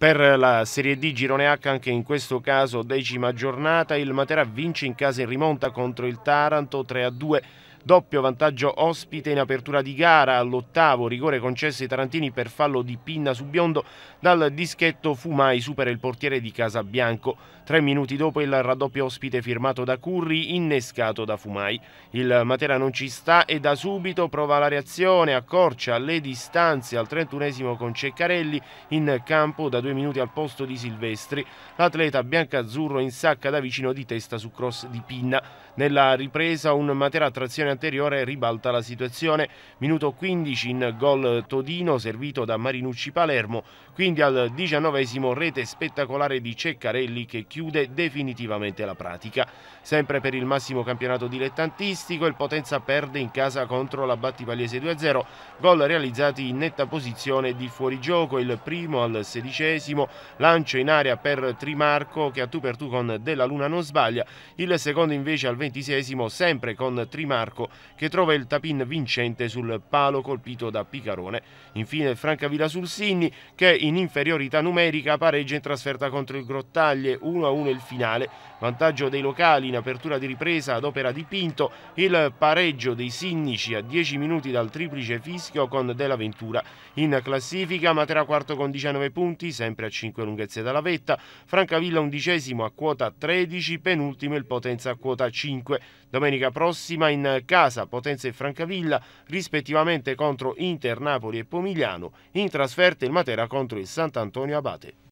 Per la Serie D Girone H anche in questo caso decima giornata, il Matera vince in casa in rimonta contro il Taranto 3 a 2 Doppio vantaggio ospite in apertura di gara all'ottavo rigore concesso ai tarantini per fallo di Pinna su Biondo dal dischetto Fumai supera il portiere di Casabianco. Tre minuti dopo il raddoppio ospite firmato da Curri innescato da Fumai. Il Matera non ci sta e da subito prova la reazione, accorcia le distanze al 31 esimo con Ceccarelli in campo da due minuti al posto di Silvestri. L'atleta biancazzurro in sacca da vicino di testa su cross di Pinna. Nella ripresa un Matera trazione situazione anteriore ribalta la situazione. Minuto 15 in gol Todino servito da Marinucci Palermo, quindi al diciannovesimo rete spettacolare di Ceccarelli che chiude definitivamente la pratica. Sempre per il massimo campionato dilettantistico il Potenza perde in casa contro la Battipagliese 2-0, gol realizzati in netta posizione di fuorigioco, il primo al sedicesimo, lancio in area per Trimarco che a tu per tu con Della Luna non sbaglia, il secondo invece al ventisesimo sempre con Trimarco Marco che trova il tapin vincente sul palo colpito da Picarone. Infine Francavilla sul Sinni che in inferiorità numerica pareggia in trasferta contro il Grottaglie 1-1 il finale. Vantaggio dei locali in apertura di ripresa ad opera di Pinto, il pareggio dei Sinnici a 10 minuti dal triplice fischio con Della Ventura. In classifica Matera quarto con 19 punti, sempre a 5 lunghezze dalla vetta, Francavilla undicesimo a quota 13, penultimo il Potenza a quota 5. Domenica prossima in casa, Potenza e Francavilla, rispettivamente contro Inter, Napoli e Pomigliano, in trasferta il Matera contro il Sant'Antonio Abate.